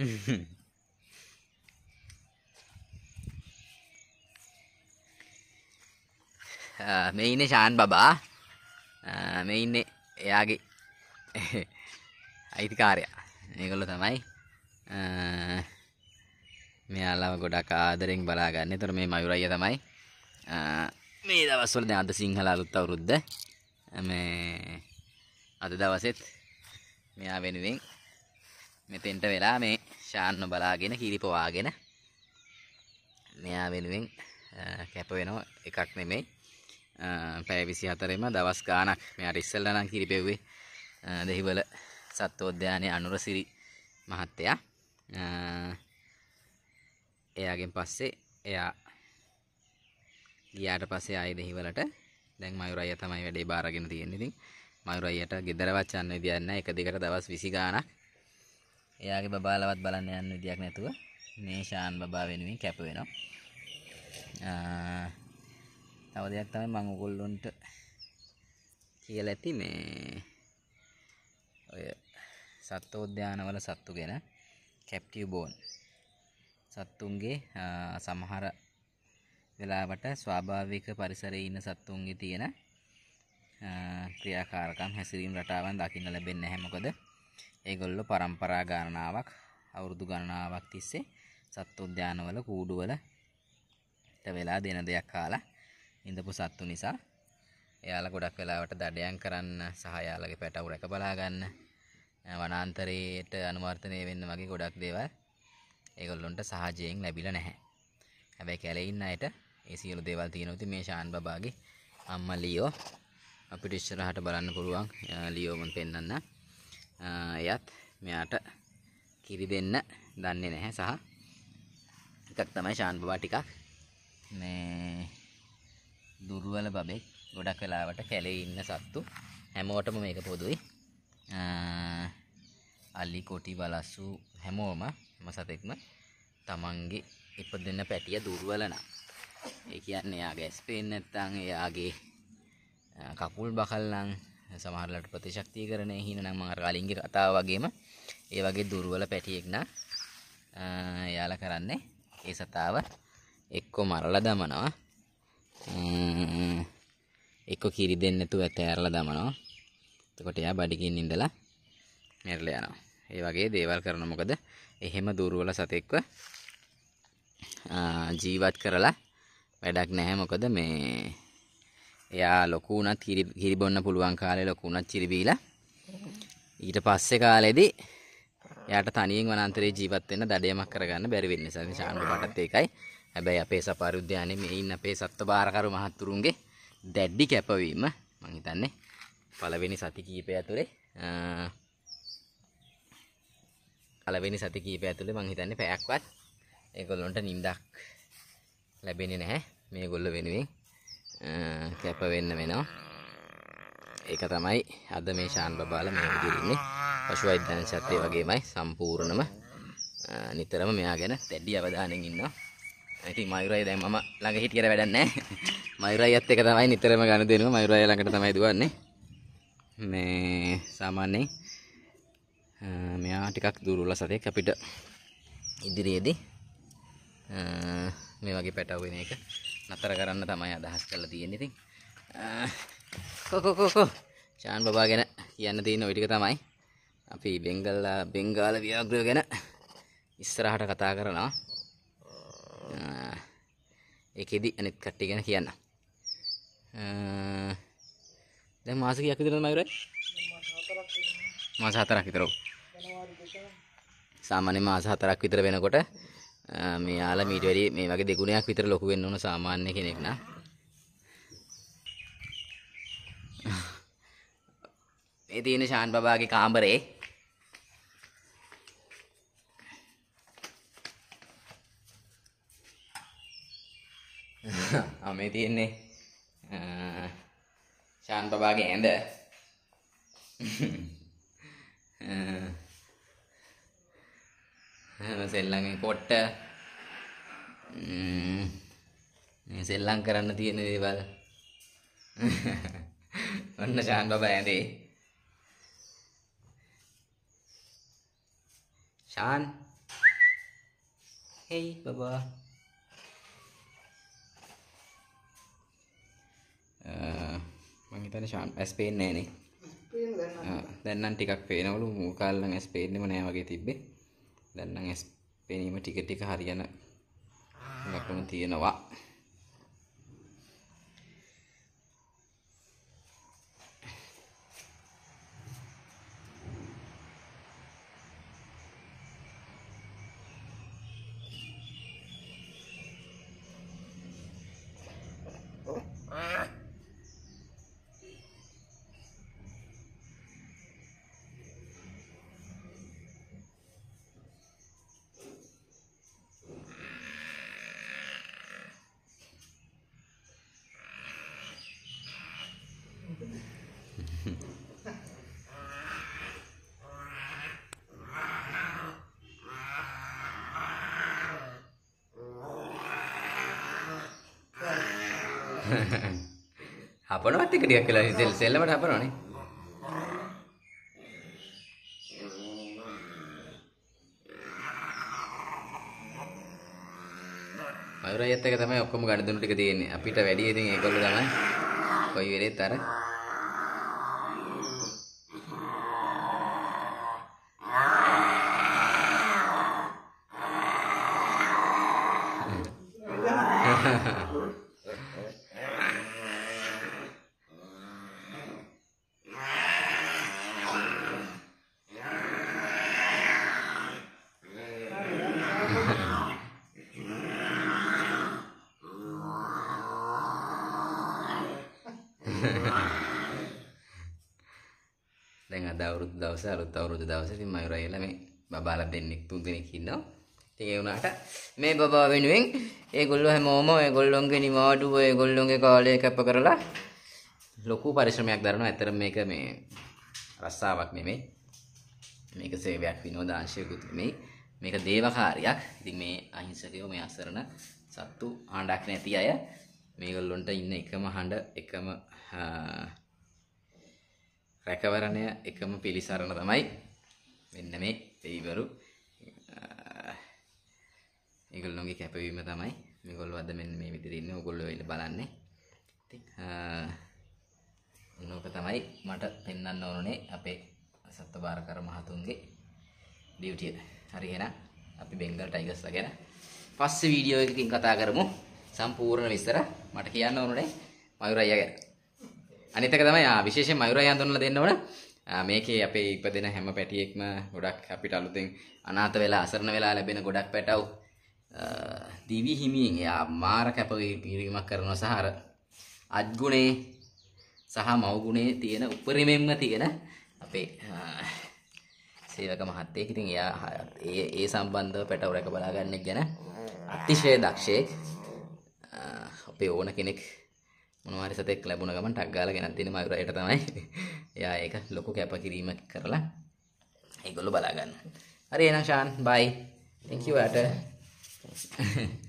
Ah, මේ ඉන්න ශාන් බබා ah, මේ ඉන්න එයාගේ අයිතිකාරය ඒකොල්ල තමයි ah, මෙයාලාව ගොඩක් ආදරෙන් බලාගන්න තොර මේ මයුරයිය තමයි මේ දවස්වල දැන් අද සිංහල අලුත් අවුරුද්ද මේ අද දවසෙත් මෙයා වෙනුවෙන් මෙතෙන්ට වෙලා මේ ශාන්න බලාගෙන කිරිපවාගෙන මෙයා වෙනුවෙන් කැප වෙනවා එකක් නෙමෙයි පැය 24ෙම දවස් ගාණක් මෙයාට ඉස්සෙල්ලා නම් කිරිපෙව්වේ දෙහිවල සත්වෝද්‍යානයේ අනුරසිරි මහත්තයා එයාගෙන් පස්සේ එයා ගියාට පස්සේ ආයෙ දෙහිවලට දැන් මයුර අයියා තමයි වැඩේ බාරගෙන තියෙන්නේ ඉතින් මයුර අයියට ගෙදර වචන්න විදියක් නැහැ එක දිගට දවස් 20 ගාණක් එයාගේ බබාලවත් බලන්න යන්න විදියක් නැතුව මේ ශාන් බබා වෙනුවෙන් කැප වෙනවා තව දෙයක් තමයි මම ඔයගොල්ලොන්ට කියලා ඇති මේ ඔය සත්වෝද්‍යානවල සත්තු ගැන කැප්ටිව් බෝන් සත්තුන්ගේ සමහර වෙලාවට ස්වාභාවික පරිසරයේ ඉන්න සත්තුන්ගේ තියෙන ක්‍රියාකාරකම් හැසිරීම් රටාවන් දකින්න ලැබෙන්නේ නැහැ මොකද ඒගොල්ලෝ પરම්පරා ගණනාවක් අවුරුදු ගණනාවක් තිස්සේ සත්තු උද්‍යානවල කූඩුවල වෙලා දෙන දෙයක් කාලා ඉඳපු සත්තු නිසා එයාලා ගොඩක් වෙලාවට දඩයන් කරන්න සහ එයාලගේ පැටව රැක බලා ගන්න වනාන්තරයේට අනුවර්තනය වෙන්න වගේ ගොඩක් දේවල් ඒගොල්ලොන්ට සහජයෙන් ලැබිලා නැහැ. හැබැයි කැලේ ඉන්න අයට ඒ සියලු දේවල් තියෙනවා. ඉතින් මේ ශාන් බබාගේ අම්මා ලියෝ අපිට ඉස්සරහට බලන්න පුළුවන් ලියෝ මම පෙන්වන්නම්. එයත් මෙයාට කිරි දෙන්න දන්නේ නැහැ සහ එකක් තමයි ශාන් බබා ටිකක් මේ දුර්වල බබෙක් ගොඩක් වෙලාවට කැලේ ඉන්න සත්තු හැමෝටම මේක පොදුයි අලි කොටි වලස්සු හැමෝම හැම සතෙක්ම තමන්ගේ ඉපදෙන පැටිය දුර්වල නම් ඒ කියන්නේ එයාගේ ස්පේන් නැත්තම් එයාගේ කකුල් බකල්නම් සමහරලට ප්‍රතිශක්තිකරණය හිනනම් අර කලින්ගේ කතාව වගේම ඒ වගේ දුර්වල පැටියෙක් නම් එයාලා කරන්නේ ඒ සතාව එක්කෝ මරලා දමනවා එක්ක කිරි දෙන්න නැතුව ඇතෑරලා දමනවා එතකොට එයා බඩගින් ඉඳලා මැරලා යනවා ඒ වගේ දේවල් කරන මොකද එහෙම දුර්වල සතෙක්ව ජීවත් කරලා වැඩක් නැහැ මොකද මේ එයා ලොකු වුණත් හිරි බොන්න පුළුවන් කාලේ ලොකු වුණත් chiri බීලා ඊට පස්සේ කාලෙදී එයාට තනියෙන් වනාන්තරයේ ජීවත් වෙන්න දඩයමක් කරගන්න බැරි වෙන නිසා ශාන්තු පාටත් ඒකයි. හැබැයි අපේ සපාර උද්‍යානයේ මේ ඉන්න අපේ සත්ත්ව බාරකරු මහත්තුරුන්ගේ දැඩි කැපවීම මම හිතන්නේ පළවෙනි සති කීපය ඇතුලේ පළවෙනි සති කීපය ඇතුලේ මම හිතන්නේ පැයක්වත් ඒගොල්ලන්ට නිින්දක් ලැබෙන්නේ නැහැ මේගොල්ලෝ වෙනුවෙන් කැප වෙන්න වෙනවා. ඒක තමයි අද මේ ශාන් බබාලා මේ විදිහට ඉන්නේ. පශු වෛද්‍යන ශාත්‍රය වගේමයි සම්පූර්ණම නිතරම මෙයා ගැන දැඩි අවධානයෙන් ඉන්නවා. ඉතින් මයුරයි දැන් මම ළඟ හිටියර වැඩක් නැහැ. මයුරයිත් එක තමයි නිතරම ගනුදෙනුව. මයුරයි ළඟට තමයි දුවන්නේ. මේ සාමාන්‍යයෙන් මෙයා ටිකක් දුර්වල සතෙක් අපිට ඉදිරියේදී මේ වගේ පැටවෙන එක නතර කරන්න තමයි අදහස් කරලා තියෙන්නේ ඉතින් කොකෝ චාන් බබා ගැන කියන්න තියෙන ওই ටික තමයි අපි බෙන්ගල් බෙන්ගාල ව්‍යාග්‍රය ගැන ඉස්සරහට කතා කරනවා ඒකෙදි අනිත් කට්ටිය ගැන කියන්න දැන් මාස කීයක් විතරද මයුරයි මාස හතරක් විතර ඔව් සාමාන්‍ය මාස හතරක් විතර වෙනකොට මෙයාලා මීට වැඩි මේ වගේ දෙගුණයක් විතර ලොකු වෙන්න ඕන සාමාන්‍ය කෙනෙක් නා. මේ තියෙන ශාන් බබාගේ කාමරේ මේ තියෙන්නේ ශාන් බබාගේ ඇඳ සෙල්ලම් කොට මේ සෙල්ලම් කරන්න තියෙන දේවල් ඔන්න ශාන් බබා ඇඳේ ශාන් හේයි බබා මං හිතන්නේ ශාන් ඇස් පේන්නේ නැහනේ දැන්නම් ටිකක් පේනවලු මූ කාලෙන් ඇස් පේන්නෙම නෑ වගේ තිබ්බේ. දැන්නම් ඇස් පෙනීම ටික ටික හරියන ලකුණු තියෙනවා හපනවත් එක ටිකක් වෙලා ඉතින් සෙල්ලමට හපනවනේ. මයුරයත් එක තමයි ඔක්කොම ගණදුණු ටික තියෙන්නේ. අපිට වැඩි ඉතින් ඒගොල්ලෝ තමයි කොයි වෙලෙත් අර දවස අලුත් අවුරුදු දවස ඉතින් මයුරයිල මේ බබාලා දෙන්නෙක් තුන් දෙනෙක් ඉන්නවා. ඉතින් ඒ වුණාට මේ බබා වෙනුවෙන් ඒගොල්ලෝ හැමෝම ඒගොල්ලොන්ගේ නිවාඩුව ඒගොල්ලොන්ගේ කාලය කැප කරලා ලොකු පරිශ්‍රමයක් දරනවා. ඇත්තට මේක මේ රස්සාවක් නෙමෙයි. මේක සේවයක් විනෝදාංශයකුත් නෙමෙයි. මේක දේවකාරියක්. ඉතින් මේ අහිංසකයෝ මේ අසරණ සත්තු ආණ්ඩක් නැති අය මේගොල්ලොන්ට ඉන්න එකම හඬ එකම රැකවරණය එකම පිළිසරණ තමයි මෙන්න මේ දෙවිවරු ඒගොල්ලොන්ගේ කැපවීම තමයි මේගොල්ලෝ අද මෙන්න මේ විදිහට ඉන්නේ ඕගොල්ලෝ ඉන්න බලන්නේ ඉතින් ඕනෝක තමයි මට පෙන්වන්න ඕනේ අපේ සත්බාරකර මහතුන්ගේ ඩියුටිය හරි එහෙනම් අපි බෙන්ගල් ටයිගර්ස්ලා ගැන පස්සේ වීඩියෝ එකකින් කතා කරමු සම්පූර්ණ විස්තර මට කියන්න ඕනේ මයුර අයියා ගැන අනිත් එක තමයි ආ විශේෂයෙන් මයුරයි හඳුන්වලා දෙන්න ඕන. මේකේ අපේ ඉපදෙන හැම පැටියෙක්ම ගොඩක් අපිට අලුතෙන් අනාථ වෙලා අසරණ වෙලා ලැබෙන ගොඩක් පැටව් දිවි හිමියෙන් එයා මාර කැපවීමක් කරනවා සහ අර අත්ගුණේ සහ මව්ගුණේ තියෙන උපරිමෙන්ම තියෙන අපේ සේවක මහත්තයෙක් ඉතින් එයා ඒ ඒ සම්බන්ධව පැටව රැක බලා ගන්නෙක් ගැන අතිශය දක්ෂයෙක් අපේ ඕන කෙනෙක් මොනවාරි සතෙක් ලැබුණ ගමන් ටක් ගාලා ගෙනත් දෙන මයුරයට තමයි එයා ඒක ලොකු කැපකිරීමක් කරලා ඒගොල්ලෝ බලා ගන්න. හරි එහෙනම් ෂාන් බයි. thank you යට.